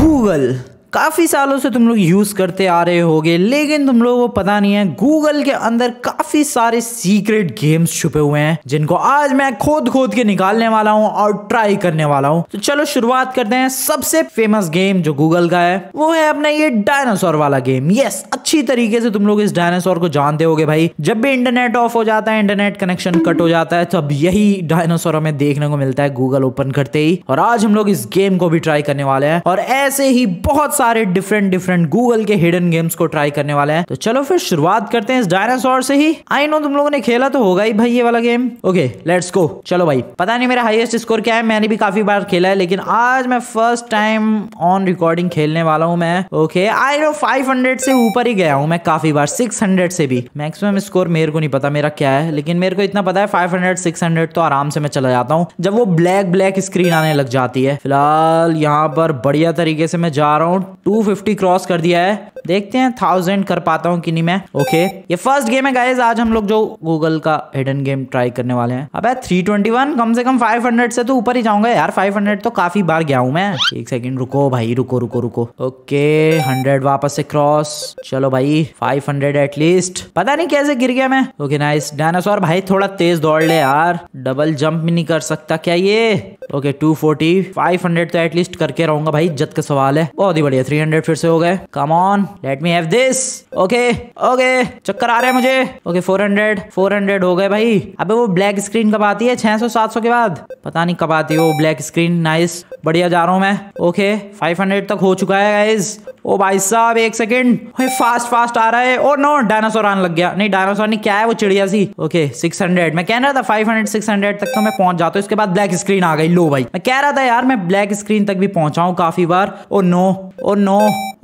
Google. काफ़ी सालों से तुम लोग यूज़ करते आ रहे होगे लेकिन तुम लोगों को पता नहीं है गूगल के अंदर काफ़ी सारे सीक्रेट गेम्स छुपे हुए हैं जिनको आज मैं खोद खोद के निकालने वाला हूँ और ट्राई करने वाला हूँ तो चलो शुरुआत करते हैं सबसे फेमस गेम जो गूगल का है वो है अपना ये डायनासोर वाला गेम यस अच्छी तरीके से तुम लोग इस डायनासोर को जानते हो भाई जब भी इंटरनेट ऑफ हो जाता है इंटरनेट कनेक्शन कट हो जाता है तब यही डायनासोर हमें देखने को मिलता है गूगल ओपन करते ही और आज हम लोग इस गेम को भी ट्राई करने वाले हैं और ऐसे ही बहुत सारे डिफरेंट डिफरेंट गूगल के हिडन गेम्स को ट्राई करने वाले हैं तो चलो फिर शुरुआत करते हैं इस डायनासोर से ही आई नो तुम लोगों ने खेला तो होगा ही भाई ये वाला गेम ओके लेट्स गो चलो भाई पता नहीं मेरा हाइएस्ट स्कोर क्या है मैंने भी काफी बार खेला है लेकिन आज मैं फर्स्ट टाइम ऑन रिकॉर्डिंग खेलने वाला हूँ मैं ओके आई नो फाइव से ऊपर ही गया हूँ मैं काफी बार सिक्स से भी मैक्सिमम स्कोर मेरे को नहीं पता मेरा क्या है लेकिन मेरे को इतना पता है फाइव हंड्रेड तो आराम से मैं चला जाता हूँ जब वो ब्लैक ब्लैक स्क्रीन आने लग जाती है फिलहाल यहाँ पर बढ़िया तरीके से मैं जा रहा हूँ टू फिफ्टी क्रॉस कर दिया है देखते हैं थाउजेंड कर पाता हूँ कि नहीं मैं ओके ये फर्स्ट गेम है गाइज आज हम लोग जो गूगल का हिडन गेम ट्राई करने वाले हैं अब थ्री ट्वेंटी वन कम से कम फाइव हंड्रेड से तो ऊपर ही जाऊंगा यार फाइव हंड्रेड तो काफी बार गया हूँ मैं एक सेकंड रुको भाई रुको रुको रुको ओके हंड्रेड वापस से क्रॉस चलो भाई फाइव हंड्रेड एटलीस्ट पता नहीं कैसे गिर गया मैं ओके नाइस डायनासोर भाई थोड़ा तेज दौड़ ले यार डबल जम्प भी नहीं कर सकता क्या ये okay two forty five hundred तो एटलीस्ट करके रहूंगा भाई जत का सवाल है बहुत ही बढ़िया थ्री हंड्रेड फिर से हो गए come on let me have this okay okay चक्कर आ रहा है मुझे okay four hundred four hundred हो गए भाई अबे वो ब्लैक स्क्रीन कब आती है छह सौ सात सौ के बाद पता नहीं कब आती है वो ब्लैक स्क्रीन नाइस बढ़िया जा रहा हूँ मैं ओके फाइव हंड्रेड तक हो चुका है गाइज ओ भाई साहब एक सेकंड फास्ट फास्ट आ रहा है ओ नो डायनासोर आने लग गया नहीं डायनासोर नहीं क्या है वो चिड़िया सी ओके सिक्स हंड्रेड मैं कह रहा था फाइव हंड्रेड सिक्स हंड्रेड तक तो मैं पहुंच जाता हूँ इसके बाद ब्लैक स्क्रीन आ गई लो भाई मैं कह रहा था यार मैं ब्लैक स्क्रीन तक भी पहुंचाऊं काफी बार oh no oh no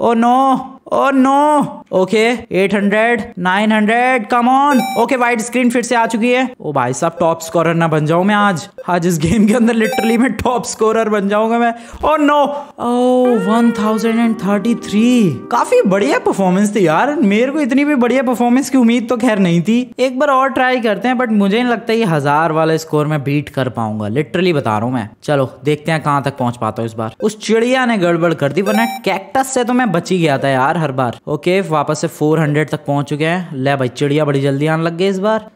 oh no और no okay eight hundred nine hundred come on okay white screen फिर से आ चुकी है ओ भाई साहब टॉप स्कोरर ना बन जाऊं मैं आज आज इस गेम के अंदर लिटरली मैं टॉप स्कोरर बन जाऊंगा मैं और no oh one thousand and thirty three काफी बढ़िया परफॉर्मेंस थी यार मेरे को इतनी भी बढ़िया परफॉर्मेंस की उम्मीद तो खैर नहीं थी एक बार और ट्राई करते हैं बट मुझे नहीं लगता ये हजार वाला स्कोर मैं बीट कर पाऊंगा लिटरली बता रहा हूँ मैं चलो देखते हैं कहाँ तक पहुंच पाता हूँ इस बार उस चिड़िया ने गड़बड़ कर दी वरना कैक्टस से तो मैं बची गया था यार हर बार ओके वापस से 400 तक पहुंच चुके हैं ले भाई चिड़िया बड़ी जल्दी आने लग गई इस बार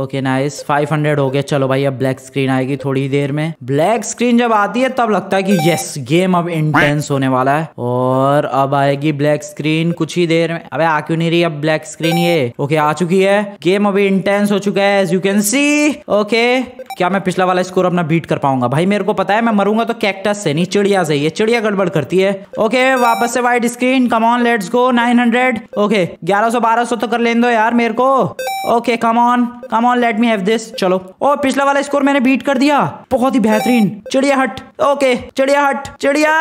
ओके नाइस 500 हो गया चलो भाई अब ब्लैक स्क्रीन आएगी थोड़ी देर में ब्लैक स्क्रीन जब आती है तब लगता है कि यस गेम अब इंटेंस होने वाला है और अब आएगी ब्लैक स्क्रीन कुछ ही देर में अबे आ क्यों नहीं रही अब ब्लैक स्क्रीन ये ओके आ चुकी है गेम अभी इंटेंस हो चुका है as you can see okay क्या मैं पिछला वाला स्कोर अपना बीट कर पाऊंगा भाई मेरे को पता है मैं मरूंगा तो कैक्टस से नहीं चिड़िया से ये चिड़िया गड़बड़ करती है ओके वापस से white screen come on let's go 900 okay 1100 1200 तो कर लेने दो यार मेरे को okay come on come come on let me have this चलो ओ पिछला वाला स्कोर मैंने बीट कर दिया बहुत ही बेहतरीन चिड़िया हट ओके चिड़िया हट चिड़िया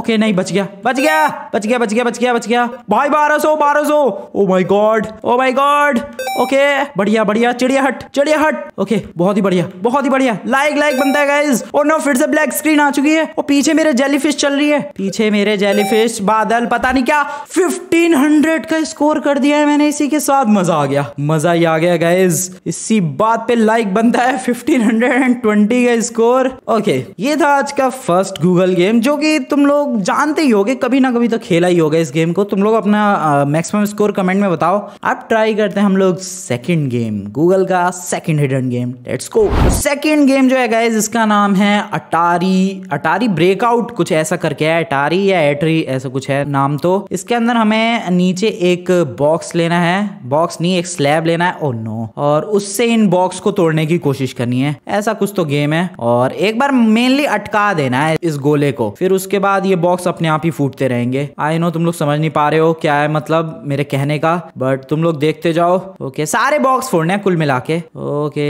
ओके नहीं बच गया बच गया बच गया बच गया बच गया बच गया भाई बारह सो बारह सो oh my god oh my god okay बढ़िया बढ़िया चिड़िया हट चिड़िया हट ओके बहुत ही बढ़िया बहुत ही बढ़िया लाइक लाइक बनता है गाइज और नो फिर से ब्लैक स्क्रीन आ चुकी है और oh, पीछे मेरे जेलीफिश चल रही है पीछे मेरे जेलीफिश बादल पता नहीं क्या फिफ्टीन हंड्रेड का स्कोर कर दिया है मैंने इसी के साथ मजा आ गया मजा ही आ गया गाइज इसी बात पे लाइक बनता है 1520 का स्कोर ओके ये था आज का फर्स्ट गूगल गेम जो कि तुम लोग जानते ही होगे कभी ना कभी तो खेला ही होगा इस गेम को तुम लोग अपना मैक्सिमम स्कोर कमेंट में बताओ अब ट्राई करते हैं हम लोग सेकंड गेम गूगल का second hidden game let's go second game जो है गाइज इसका नाम है अटारी अटारी ब्रेकआउट कुछ ऐसा करके है अटारी या एटरी ऐसा कुछ है नाम तो इसके अंदर हमें नीचे एक बॉक्स लेना है बॉक्स नहीं एक स्लैब लेना है ओ oh नो और उससे इन बॉक्स को तोड़ने की कोशिश करनी है ऐसा कुछ तो गेम है और एक बार मेनली अटका देना है इस गोले को फिर उसके बाद ये बॉक्स अपने आप ही फूटते रहेंगे आई नो तुम लोग समझ नहीं पा रहे हो क्या है मतलब मेरे कहने का बट तुम लोग देखते जाओ ओके सारे बॉक्स फोड़ने कुल मिला के ओके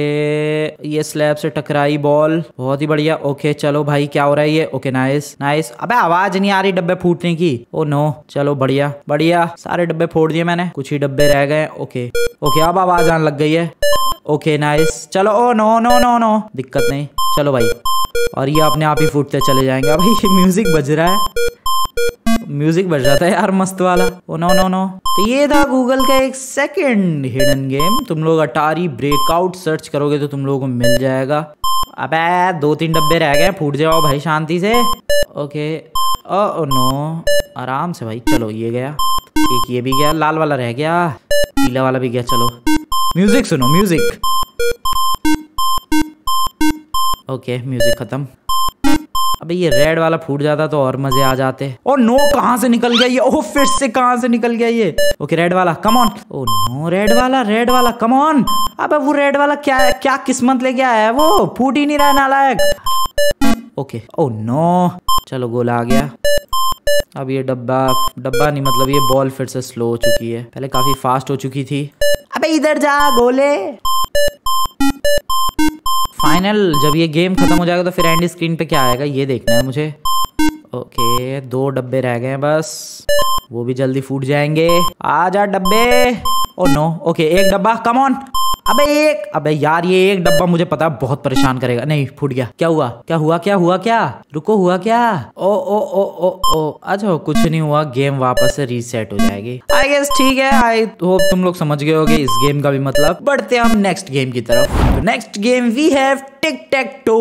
ये स्लैब से टकराई बॉल बहुत ही बढ़िया ओके चलो भाई क्या हो रहा है ये ओके नाइस नाइस अबे आवाज नहीं आ रही डब्बे फूटने की ओ oh नो चलो बढ़िया बढ़िया सारे डब्बे फोड़ दिए मैंने कुछ ही डब्बे रह गए ओके ओके अब आवाज आने लग गई है ओके नाइस चलो oh no no no no दिक्कत नहीं चलो भाई और ये अपने आप ही फूटते चले जाएंगे भाई ये म्यूजिक बज रहा है म्यूजिक बज रहा था यार मस्त वाला ओ नो नो नो तो ये था गूगल का एक सेकंड हिडन गेम तुम लोग अटारी ब्रेकआउट सर्च करोगे तो तुम लोगों को मिल जाएगा अबे दो तीन डब्बे रह गए फूट जाओ भाई शांति से ओके ओ नो आराम से भाई चलो ये गया एक ये भी गया लाल वाला रह गया पीला वाला भी गया चलो म्यूजिक सुनो म्यूजिक ओके म्यूजिक खत्म अबे ये रेड वाला फूट जाता तो और मजे आ जाते और नो कहां से निकल गया ये ओह oh, फिर से कहां से निकल गया ये ओके रेड वाला come on oh no red वाला रेड वाला कम ऑन अबे वो रेड वाला क्या क्या किस्मत लेके आया है वो फूट ही नहीं रहा नालायक ओके ओ नो चलो गोला आ गया अब ये डब्बा डब्बा नहीं मतलब ये बॉल फिर से स्लो हो चुकी है पहले काफी फास्ट हो चुकी थी अबे इधर जा गोले फाइनल जब ये गेम खत्म हो जाएगा तो फिर एंड स्क्रीन पे क्या आएगा ये देखना है मुझे ओके दो डब्बे रह गए हैं बस वो भी जल्दी फूट जाएंगे आ जा डब्बे ओ नो ओके एक डब्बा कम ऑन अबे एक अबे यार ये एक डब्बा मुझे पता है बहुत परेशान करेगा नहीं फूट गया क्या हुआ क्या हुआ क्या हुआ क्या रुको हुआ क्या ओ ओ ओ ओ ओ अच्छा कुछ नहीं हुआ गेम वापस से रीसेट हो जाएगी आई गेस ठीक है आई होप तुम लोग समझ गए होगे इस गेम का भी मतलब बढ़ते हम नेक्स्ट गेम की तरफ next game we have tic tac toe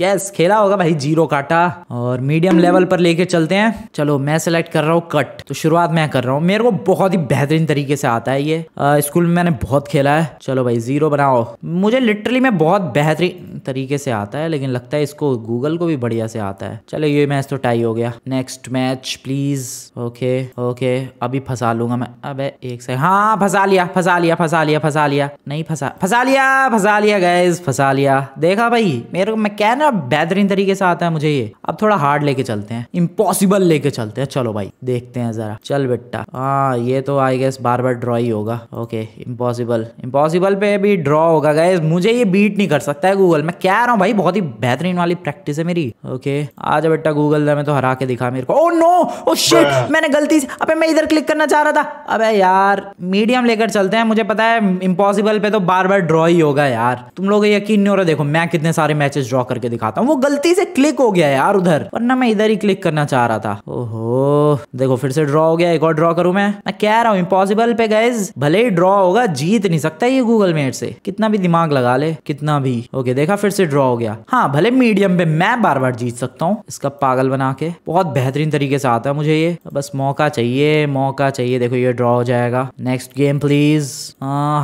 yes खेला होगा भाई जीरो काटा और मीडियम लेवल पर लेके चलते हैं चलो मैं सिलेक्ट कर रहा हूँ कट तो शुरुआत मैं कर रहा हूँ मेरे को बहुत ही बेहतरीन तरीके से आता है ये स्कूल में मैंने बहुत खेला है चलो भाई ज़ीरो बनाओ मुझे लिटरली में बहुत बेहतरीन तरीके से आता है लेकिन लगता है इसको गूगल को भी बढ़िया से आता है चलो ये मैच तो टाई हो गया next match please okay okay अभी फंसा लूंगा मैं अब एक से हाँ फंसा लिया फंसा लिया फंसा लिया फंसा लिया नहीं फंसा फंसा लिया फंसा लिया गैस फंसा लिया देखा भाई मेरे को मैं कहना बेहतरीन तरीके से आता है मुझे ये अब थोड़ा हार्ड लेके चलते हैं इम्पॉसिबल लेके चलते हैं चलो भाई देखते हैं जरा चल बेटा हाँ ये तो I guess bar bar draw ही होगा ओके इम्पॉसिबल इम्पॉसिबल पे में भी ड्रॉ होगा गाइज मुझे ये बीट नहीं कर सकता है गूगल मैं कह रहा हूँ भाई बहुत ही बेहतरीन वाली प्रैक्टिस है मेरी ओके आज बेटा गूगल में तो हरा के दिखा मेरे को ओ नो ओ शिट मैंने गलती से अबे मैं इधर क्लिक करना चाह रहा था अबे यार मीडियम लेकर चलते हैं मुझे पता है इम्पॉसिबल पे तो बार बार ड्रॉ ही होगा यार तुम लोग यकीन नहीं हो रहा देखो मैं कितने सारे मैचेस ड्रॉ करके दिखाता हूँ वो गलती से क्लिक हो गया यार उधर वरना मैं इधर ही क्लिक करना चाह रहा था ओहो देखो फिर से ड्रॉ हो गया एक और ड्रॉ करूं मैं मैं कह रहा हूँ इम्पॉसिबल पे गए भले ही ड्रॉ होगा जीत नहीं सकता ये गूगल में मिनट से कितना भी दिमाग लगा ले कितना भी ओके देखा फिर से ड्रॉ हो गया हाँ भले मीडियम पे मैं बार बार जीत सकता हूँ इसका पागल बना के बहुत बेहतरीन तरीके से आता है मुझे ये बस मौका चाहिए मौका चाहिए देखो ये ड्रॉ हो जाएगा नेक्स्ट गेम प्लीज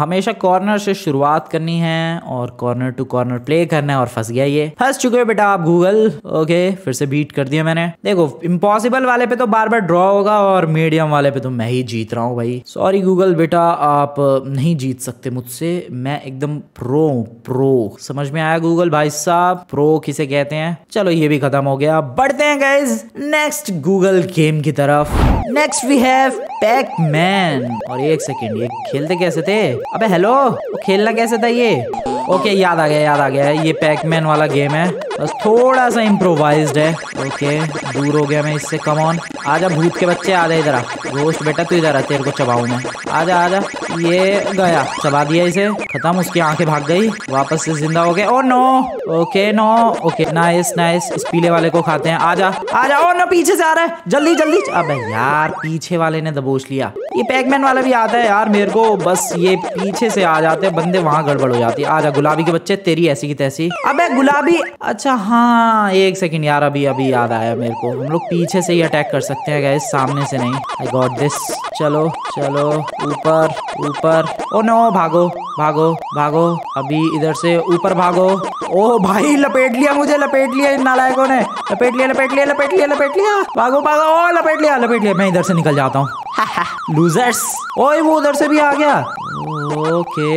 हमेशा कॉर्नर से शुरुआत करनी है और कॉर्नर टू कॉर्नर प्ले करना है और फंस गया ये फंस चुके बेटा आप गूगल ओके फिर से बीट कर दिया मैंने देखो इम्पॉसिबल वाले पे तो बार बार ड्रॉ होगा और मीडियम वाले पे तो मैं ही जीत रहा हूँ भाई सॉरी गूगल बेटा आप नहीं जीत सकते मुझसे मैं एकदम प्रो प्रो समझ में आया गूगल भाई साहब प्रो किसे कहते हैं चलो ये भी खत्म हो गया बढ़ते हैं गाइज नेक्स्ट गूगल गेम की तरफ नेक्स्ट वी हैव पैकमैन और एक सेकेंड ये खेलते कैसे थे अबे हेलो खेलना कैसे था ये ओके याद आ गया याद आ गया ये पैकमैन वाला गेम है बस थोड़ा सा इम्प्रोवाइज है ओके दूर हो गया मैं इससे कमॉन आजा भूत के बच्चे आ जाए इधर आ गोश्त बेटा तू इधर आ तेरे को चबाऊ मैं आजा आजा ये गया चबा दिया इसे खत्म उसकी आंखें भाग गई वापस से जिंदा हो गया oh no okay no okay nice nice इस पीले वाले को खाते हैं आजा आजा ओ oh, नो पीछे से आ रहा है जल्दी जल्दी अब यार पीछे वाले ने दबोच लिया ये पैकमैन वाला भी आता है यार मेरे को बस ये पीछे से आ जाते हैं बंदे वहां गड़बड़ हो जाती है आ गुलाबी के बच्चे तेरी ऐसी की तैसी अब गुलाबी अच्छा हाँ एक सेकेंड यार अभी अभी याद आया मेरे को हम लोग पीछे से ही अटैक कर सकते हैं गैस सामने से नहीं आई गॉट दिस चलो चलो ऊपर ऊपर ओ नो भागो भागो भागो अभी इधर से ऊपर भागो ओ भाई लपेट लिया मुझे लपेट लिया इन नालायकों ने लपेट लिया लपेट लिया लपेट लिया लपेट लिया भागो भागो ओ लपेट लिया लपेट लिया मैं इधर से निकल जाता हूँ लूजर्स ओए वो उधर से भी आ गया ओके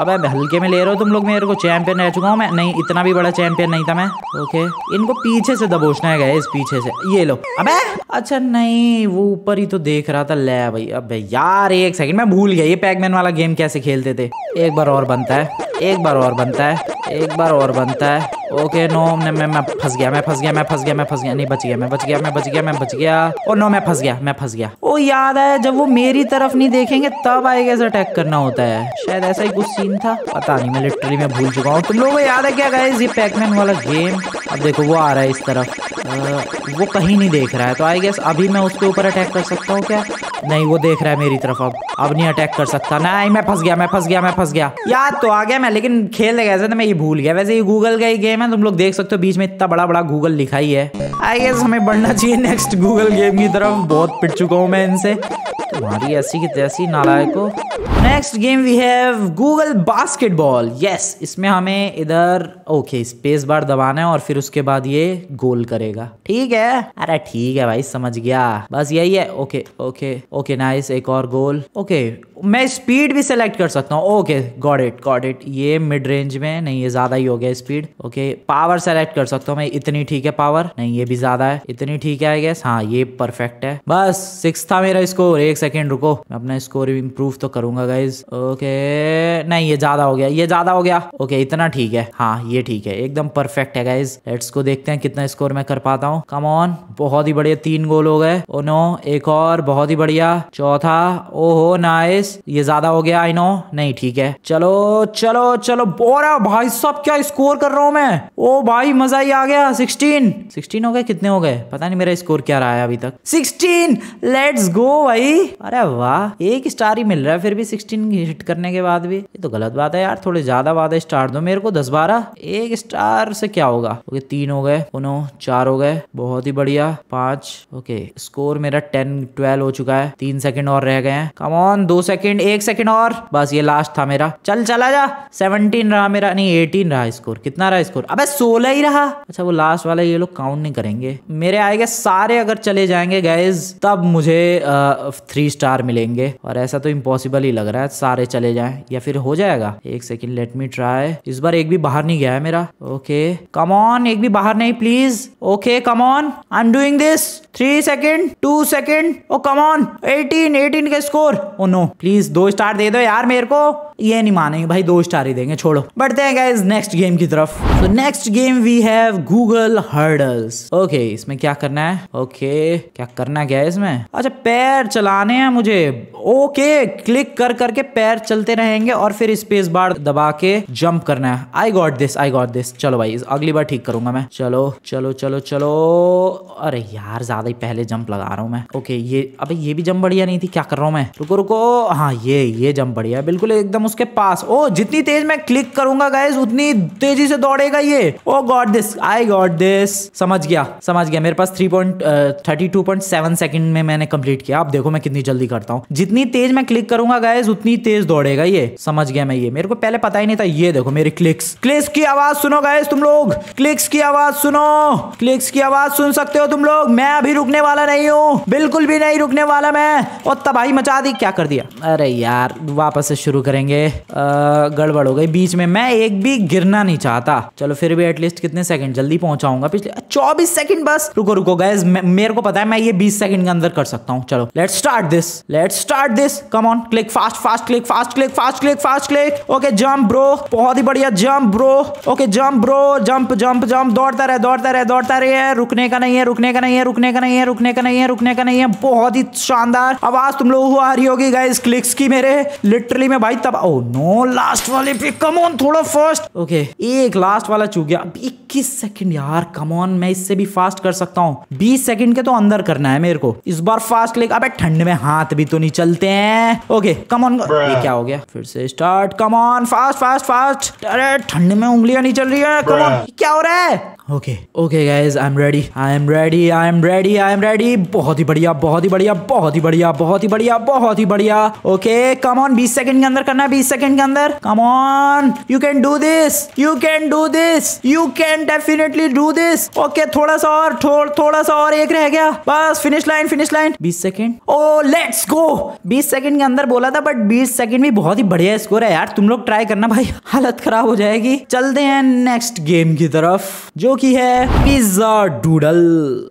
अबे हल्के में ले रहे हो तुम लोग मेरे को चैंपियन रह चुका हूँ मैं नहीं इतना भी बड़ा चैंपियन नहीं था मैं ओके इनको पीछे से दबोचना है इस पीछे से ये लो अबे अच्छा नहीं वो ऊपर ही तो देख रहा था ले भाई अबे यार एक सेकंड मैं भूल गया ये पैकमैन वाला गेम कैसे खेलते थे एक बार और बनता है एक बार और बनता है एक बार और बनता है ओके नो मैं मैं फंस गया मैं फंस गया मैं फंस गया मैं फंस गया नहीं बच गया मैं बच गया मैं बच गया मैं बच गया ओ नो मैं फंस गया मैं फंस गया ओ याद आया जब वो मेरी तरफ नहीं देखेंगे तब आएगा अटैक करना होता है शायद ऐसा ही कुछ सीन था पता नहीं मैं लिटरली मैं भूल चुका हूँ तुम लोगों याद है क्या गाइस ये पैकमैन वाला गेम अब देखो वो आ रहा है इस तरफ वो कहीं नहीं देख रहा है तो आई गेस अभी मैं उसके ऊपर अटैक कर सकता हूँ क्या नहीं वो देख रहा है मेरी तरफ अब अब नहीं अटैक कर सकता नहीं मैं फंस गया मैं फंस गया मैं फंस गया याद तो आ गया मैं लेकिन खेलने गया था तो मैं ये भूल गया वैसे ये गूगल का ही गेम है तुम लोग देख सकते हो बीच में इतना बड़ा बड़ा गूगल लिखा ही है आई गेस हमें बढ़ना चाहिए नेक्स्ट गूगल गेम की तरफ बहुत पिट चुका हूँ मैं इनसे तुम्हारी ऐसी की तैसी नालायक को next game we have Google basketball yes इसमें हमें इधर ओके स्पेस बार दबाना है और फिर उसके बाद ये गोल करेगा ठीक है अरे ठीक है भाई समझ गया बस यही है ओके ओके ओके नाइस एक और गोल ओके मैं स्पीड भी सेलेक्ट कर सकता हूँ okay got it got it ये मिड रेंज में नहीं ये ज्यादा ही हो गया स्पीड ओके पावर सेलेक्ट कर सकता हूँ मैं इतनी ठीक है पावर नहीं ये भी ज्यादा है इतनी ठीक है आई गेस हाँ ये परफेक्ट है बस सिक्स था मेरा स्कोर एक सेकेंड रुको मैं अपना स्कोर इम्प्रूव तो करूंगा गाइज ओके नहीं ये ज्यादा हो गया ये ज्यादा हो गया ओके इतना ठीक है हाँ ये ठीक है एकदम परफेक्ट है गाइज लेट्स को देखते हैं कितना स्कोर मैं कर पाता हूँ कम ऑन बहुत ही बढ़िया तीन गोल हो गए ओ oh नो एक और बहुत ही बढ़िया चौथा ओहो नाइस ये ज्यादा हो गया आई नो नहीं ठीक है चलो चलो चलो बोरा भाई सब क्या स्कोर कर रहा हूँ मैं ओ भाई मजा ही आ गया सिक्सटीन सिक्सटीन हो गए कितने हो गए पता नहीं मेरा स्कोर क्या रहा है अभी तक सिक्सटीन लेट्स गो भाई अरे वाह एक स्टार ही मिल रहा है फिर भी 16 सिक्सटीन हिट करने के बाद भी ये तो गलत बात है यार थोड़े ज्यादा वादा स्टार दो मेरे को दस बारह एक स्टार से क्या होगा ओके तीन हो गए उनो चार हो गए बहुत ही बढ़िया पांच ओके स्कोर मेरा टेन ट्वेल्व हो चुका है तीन सेकंड और रह गए हैं कम ऑन दो सेकंड एक सेकंड और बस ये लास्ट था मेरा चल चला जा सेवनटीन रहा मेरा नहीं एटीन रहा स्कोर कितना रहा स्कोर अब सोलह ही रहा अच्छा वो लास्ट वाला ये लोग काउंट नहीं करेंगे मेरे गए सारे अगर चले जाएंगे गैज तब मुझे थ्री स्टार मिलेंगे और ऐसा तो इम्पॉसिबल ही लग रहा है रहा है सारे चले जाए या फिर हो जाएगा एक सेकेंड लेट मी ट्राई इस बार एक भी बाहर नहीं गया है मेरा ओके कमॉन एक भी बाहर नहीं please okay come on I am doing this three second two second oh come on eighteen eighteen के स्कोर ओ नो प्लीज दो स्टार दे दो यार मेरे को ये नहीं मानेंगे भाई दो स्टार ही देंगे छोड़ो बढ़ते हैं गाइज नेक्स्ट गेम की तरफ तो next game we have Google hurdles okay इसमें क्या करना है ओके okay, क्या करना क्या है इसमें अच्छा पैर चलाने हैं मुझे ओके okay, क्लिक कर करके पैर चलते रहेंगे और फिर स्पेस बार दबा के जंप करना है I got this I got this चलो भाई अगली बार ठीक करूंगा मैं चलो चलो चलो चलो अरे यार ज्यादा ही पहले जंप लगा रहा हूँ मैं ओके okay, ये अबे ये भी जंप बढ़िया नहीं थी क्या कर रहा हूँ मैं रुको रुको हाँ ये ये जंप बढ़िया बिल्कुल एकदम उसके पास ओ जितनी तेज मैं क्लिक करूंगा गाइज उतनी तेजी से दौड़ेगा ये oh got this I got this समझ गया समझ गया मेरे पास three point thirty two point seven second में मैंने कंप्लीट किया आप देखो मैं कितनी जल्दी करता हूँ जितनी तेज मैं क्लिक करूंगा गाइज उतनी तेज दौड़ेगा ये समझ गया मैं ये मेरे को पहले पता ही नहीं था ये देखो मेरी क्लिक्स क्लिक्स की आवाज सुनो गाइज तुम लोग क्लिक्स की आवाज सुनो क्लिक्स की आवाज सुन सकते हो तुम लोग मैं अभी रुकने वाला नहीं हूँ बिल्कुल भी नहीं रुकने वाला मैं और तबाही मचा दी क्या कर दिया अरे यार वापस से शुरू करेंगे गड़बड़ हो गई बीच में मैं एक भी गिरना नहीं चाहता चलो फिर भी एटलीस्ट कितने सेकंड जल्दी पहुंचाऊंगा पिछले चौबीस सेकंड बस रुको रुको गैस मेरे को पता है मैं ये बीस सेकंड के अंदर कर सकता हूँ चलो let start this let start this come on click fast fast click fast click fast click fast click okay jump bro बहुत ही बढ़िया jump bro okay jump bro jump jump jump दौड़ता रहे दौड़ता रहे दौड़ता रहे रुकने का नहीं है रुकने का नहीं है रुकने का नहीं है रुकने का नहीं है रुकने का नहीं है बहुत ही शानदार आवाज तुम लोगों को आ रही होगी गाइस क्लिक्स की मेरे लिटरली मैं भाई तब ओ नो लास्ट वाले पे कम ऑन थोड़ा फास्ट ओके एक लास्ट वाला चूक गया अब 21 सेकंड यार कम ऑन मैं इससे भी फास्ट कर सकता हूँ 20 सेकंड के तो अंदर करना है मेरे को इस बार फास्ट लेकर अब ठंड में हाथ भी तो नहीं चलते हैं ओके कम ऑन ये क्या हो गया फिर से start come on fast fast fast अरे ठंड में उंगलियां नहीं चल रही है कम ऑन क्या हो रहा है okay okay guys I am ready I am ready I am ready I am ready बहुत ही बढ़िया बहुत ही बढ़िया बहुत ही बढ़िया बहुत ही बढ़िया बहुत ही बढ़िया ओके कम ऑन बीस सेकंड के अंदर करना है बीस सेकंड के अंदर come on you can do this you can do this you can definitely do this okay थोड़ा सा और थोड़, थोड़ा सा और एक रह गया बस फिनिश लाइन फिनिश लाइन बीस सेकेंड ओ लेट्स गो बीस सेकंड के अंदर बोला था बट बीस सेकंड भी बहुत ही बढ़िया स्कोर है यार तुम लोग ट्राई करना भाई हालत खराब हो जाएगी चलते हैं नेक्स्ट गेम की तरफ जो की है पिज्जा डूडल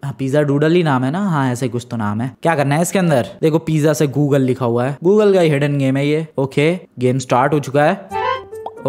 हाँ, पिज्जा डूडल ही नाम है ना हाँ ऐसे कुछ तो नाम है क्या करना है इसके अंदर देखो पिज्जा से गूगल लिखा हुआ है गूगल का हिडन गेम है ये ओके गेम स्टार्ट हो चुका है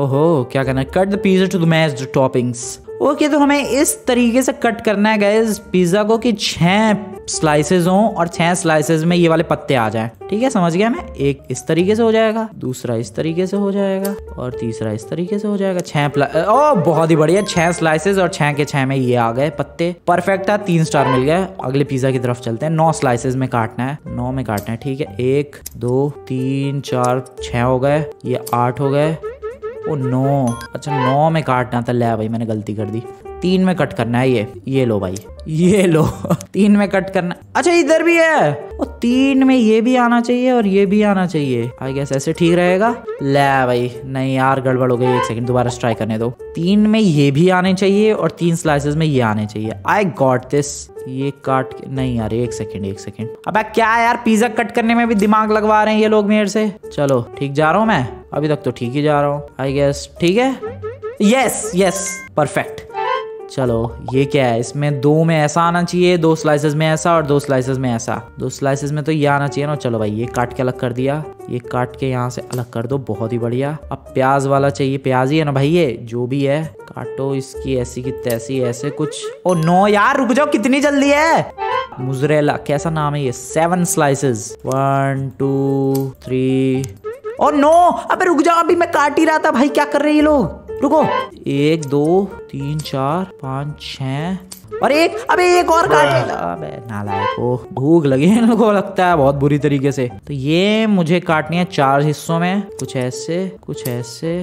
ओहो क्या करना है cut the pizza to the match toppings okay तो हमें इस तरीके से कट करना है गए पिज़्ज़ा को कि छह स्लाइसेस हों और छह स्लाइसेस में ये वाले पत्ते आ जाएं ठीक है समझ गया मैं एक इस तरीके से हो जाएगा दूसरा इस तरीके से हो जाएगा और तीसरा इस तरीके से हो जाएगा छह ओ बहुत ही बढ़िया छह स्लाइसेस और छह के छह में ये आ गए पत्ते परफेक्ट था तीन स्टार मिल गया अगले पिज्जा की तरफ चलते हैं नौ स्लाइसेस में काटना है नौ में काटना है ठीक है एक दो तीन चार छ हो गए ये आठ हो गए ओ नौ अच्छा नौ में काटना था ले भाई मैंने गलती कर दी तीन में कट करना है ये ये लो भाई ये लो तीन में कट करना अच्छा इधर भी है और तीन में ये भी आना चाहिए और ये भी आना चाहिए आई गेस ऐसे ठीक रहेगा ले भाई नहीं यार गड़बड़ हो गई एक सेकंड दोबारा ट्राई करने दो तीन में ये भी आने चाहिए और तीन स्लाइसेस में ये आने चाहिए आई गॉट दिस ये काट के नहीं यार एक सेकंड एक सेकंड अब क्या यार पिज्जा कट करने में भी दिमाग लगवा रहे हैं ये लोग मेरे से चलो ठीक जा रहा हूँ मैं अभी तक तो ठीक ही जा रहा हूँ आई गेस ठीक है यस यस परफेक्ट चलो ये क्या है इसमें दो में ऐसा आना चाहिए दो स्लाइसेस में ऐसा और दो स्लाइसेस में ऐसा दो स्लाइसेस में तो ये आना चाहिए ना चलो भाई ये काट के अलग कर दिया ये काट के यहाँ से अलग कर दो बहुत ही बढ़िया अब प्याज वाला चाहिए प्याज ही है ना भाई ये जो भी है काटो इसकी ऐसी की तैसी ऐसे कुछ ओ नो यार रुक जाओ कितनी जल्दी है मुजरेला कैसा नाम है ये seven slices one two three और नो अबे रुक जाओ अभी मैं काट ही रहा था भाई क्या कर रहे हैं ये लोग रुको एक दो तीन चार पाँच छ और एक अबे एक और काट अबे नालायक को भूख लगी है इनको लगता है बहुत बुरी तरीके से तो ये मुझे काटनी है चार हिस्सों में कुछ ऐसे कुछ ऐसे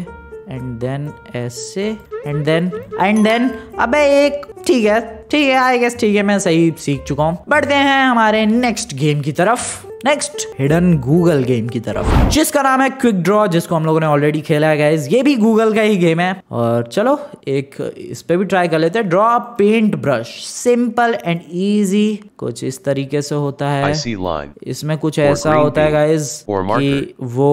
एंड देन ऐसे एंड देन एंड देन अबे एक ठीक है ठीक है आई गेस ठीक है मैं सही सीख चुका हूँ बढ़ते हैं हमारे नेक्स्ट गेम की तरफ नेक्स्ट हिडन गूगल गेम की तरफ जिसका नाम है क्विक ड्रॉ जिसको हम लोगों ने ऑलरेडी खेला है गाइज ये भी गूगल का ही गेम है और चलो एक इस पे भी ट्राई कर लेते हैं draw paint brush simple and easy कुछ इस तरीके से होता है इसमें कुछ ऐसा होता है गाइज कि वो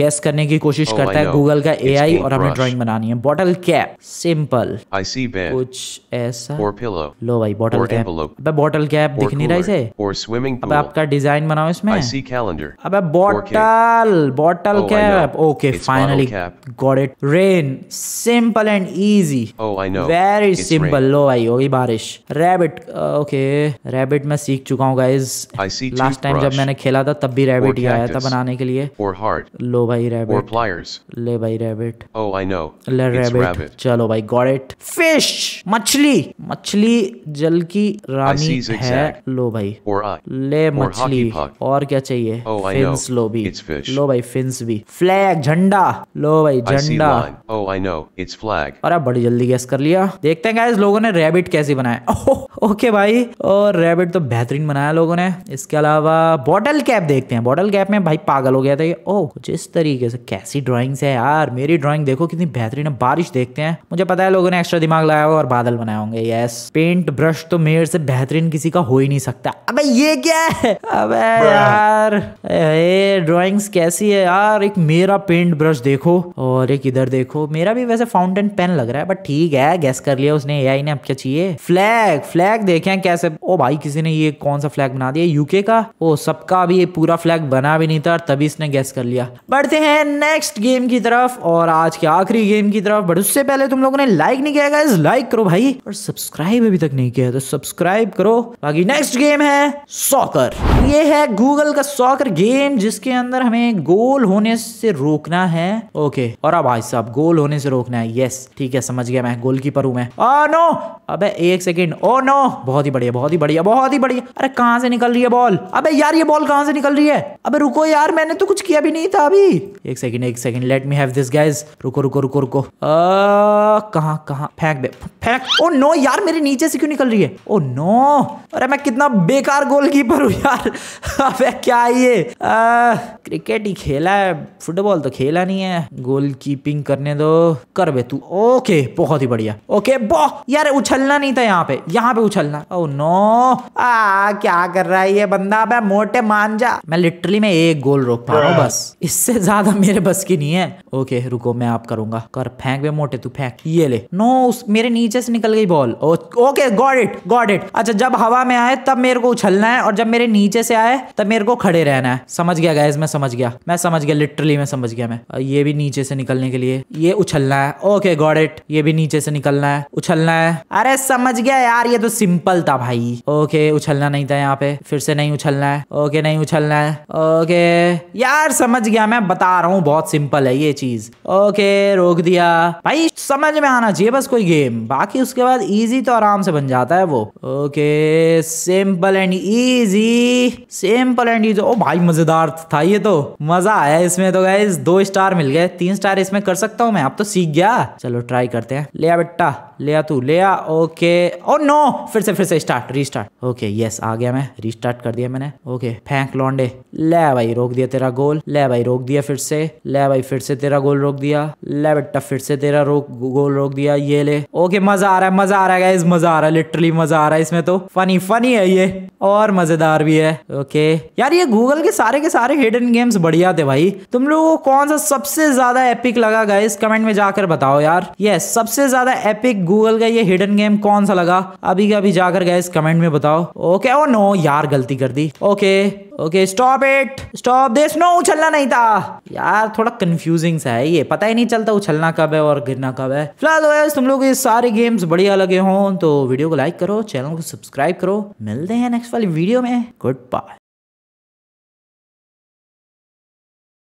गैस करने की कोशिश oh, करता है गूगल का ए और हमें ड्रॉइंग बनानी है बॉटल कैप सिंपल कुछ ऐसा लो भाई बॉटल कैप बॉटल कैप दिख नहीं रहा इसे आपका डिजाइन डिजाइन बनाओ इसमें आई कैलेंडर अबे bottle bottle cap okay finally got it rain simple and easy very simple लो आई होगी बारिश रैबिट ओके रैबिट मैं सीख चुका हूँ गाइज लास्ट टाइम जब मैंने खेला था तब भी रैबिट ही आया था बनाने के लिए लो भाई रैबिट ले भाई रैबिट oh, ले रैबिट चलो भाई गॉट इट फिश मछली मछली जल की रानी है लो भाई ले मछली मछली और क्या चाहिए फिंस oh, लो भी लो भाई फिंस भी फ्लैग झंडा लो भाई झंडा फ्लैग अरे oh, बड़ी जल्दी गैस कर लिया देखते हैं गाइस लोगों ने रैबिट कैसे बनाया ओके oh, भाई और रैबिट तो बेहतरीन बनाया लोगों ने इसके अलावा बॉटल कैप देखते हैं बॉटल कैप में भाई पागल हो गया था ओ जिस तरीके से कैसी ड्रॉइंग है यार मेरी ड्रॉइंग देखो कितनी बेहतरीन है बारिश देखते हैं मुझे पता है लोगों ने एक्स्ट्रा दिमाग लाया होगा और बादल बनाए होंगे यस पेंट ब्रश तो मेरे से बेहतरीन किसी का हो ही नहीं सकता अबे ये क्या है अबे यार ये ड्राइंग्स कैसी है यार एक मेरा पेंट ब्रश देखो और एक इधर देखो मेरा भी वैसे फाउंटेन पेन लग रहा है बट ठीक है गैस कर लिया उसने एआई ने अब क्या चाहिए फ्लैग फ्लैग देखे कैसे ओ भाई किसी ने ये कौन सा फ्लैग बना दिया यूके का ओ सबका भी ये पूरा फ्लैग बना भी नहीं था तभी इसने गैस कर लिया बढ़ते हैं नेक्स्ट गेम की तरफ और आज के आखिरी गेम की तरफ बट उससे पहले तुम लोगों ने लाइक नहीं किया गाइस लाइक करो भाई और सब्सक्राइब अभी तक नहीं किया तो सब्सक्राइब करो बाकी नेक्स्ट गेम है सॉकर ये है गूगल का सॉकर गेम जिसके अंदर हमें गोल होने से रोकना है ओके और अब भाई साहब गोल होने से रोकना है यस ठीक है समझ गया मैं गोल कीपर हूं मैं आ oh नो अबे एक सेकंड ओ नो बहुत ही बढ़िया बहुत ही बढ़िया बहुत ही बढ़िया अरे कहां से निकल रही है बॉल अबे यार ये बॉल कहां से निकल रही है अबे रुको यार मैंने तो कुछ किया भी नहीं था अभी एक सेकंड एक second let me have this guys रुको रुको रुको रुको uh, कहाँ कहाँ फेंक दे फेंक ओ नो यार मेरे नीचे से क्यों निकल रही है ओ oh नो अरे मैं कितना बेकार गोलकीपर हूँ यार अबे क्या ये आ, क्रिकेट ही खेला है फुटबॉल तो खेला नहीं है गोल कीपिंग करने दो कर बे तू ओके बहुत ही बढ़िया ओके बो यार उछलना नहीं था यहाँ पे यहाँ पे उछलना ओ oh नो आ क्या कर रहा है ये बंदा मैं मोटे मान जा मैं लिटरली मैं एक गोल रोक पा रहा हूँ बस इससे ज्यादा मेरे बस की नहीं है ओके रुको मैं आप करूंगा कर फेंक बे मोटे तू फेंक ये ले नो उस मेरे नीचे से निकल गई ball okay got it got it अच्छा जब हवा में आए तब मेरे को उछलना है और जब मेरे नीचे से से आए तब मेरे को खड़े रहना है समझ गया गैस मैं समझ गया मैं समझ गया लिटरली मैं समझ गया मैं ये भी नीचे से निकलने के लिए ये उछलना है ओके गॉड इट ये भी नीचे से निकलना है उछलना है अरे समझ गया यार ये तो सिंपल था भाई ओके उछलना नहीं था यहाँ पे फिर से नहीं उछलना है ओके नहीं उछलना है ओके यार समझ गया मैं बता रहा हूँ बहुत सिंपल है ये चीज ओके रोक दिया भाई समझ में आना चाहिए बस कोई गेम बाकी उसके बाद इजी तो आराम से बन जाता है वो okay simple and easy simple and use ओ भाई मजेदार था ये तो मजा आया इसमें तो गए दो स्टार मिल गए तीन स्टार इसमें कर सकता हूँ मैं आप तो सीख गया चलो ट्राई करते हैं ले बेटा ले आ तू ले आ ओके ओ नो फिर से फिर से स्टार्ट रीस्टार्ट ओके यस आ गया मैं रीस्टार्ट कर दिया मैंने ओके फेंक लौंडे ले भाई रोक दिया तेरा गोल ले भाई रोक दिया फिर से ले भाई फिर से तेरा गोल रोक दिया ले बेटा फिर से तेरा रोक गोल रोक दिया ये ले ओके मजा आ रहा है मजा आ रहा है मजा आ रहा है लिटरली मजा आ रहा है इसमें तो फनी फनी है ये और मजेदार भी है ओके यार ये गूगल के सारे के सारे हिडन गेम्स बढ़िया थे भाई तुम लोगों को कौन सा सबसे ज्यादा एपिक लगा इस कमेंट में जाकर बताओ यार ये सबसे ज्यादा एपिक गूगल का ये हिडन गेम कौन सा लगा अभी के अभी जाकर गाइस कमेंट में बताओ ओके ओ नो यार गलती कर दी okay okay stop it stop this no उछलना नहीं था यार थोड़ा कंफ्यूजिंग सा है ये पता ही नहीं चलता उछलना कब है और गिरना कब है फिलहाल तुम लोग ये सारे गेम्स बढ़िया लगे हों तो वीडियो को लाइक करो चैनल को सब्सक्राइब करो मिलते हैं नेक्स्ट वाली वीडियो में गुड बाय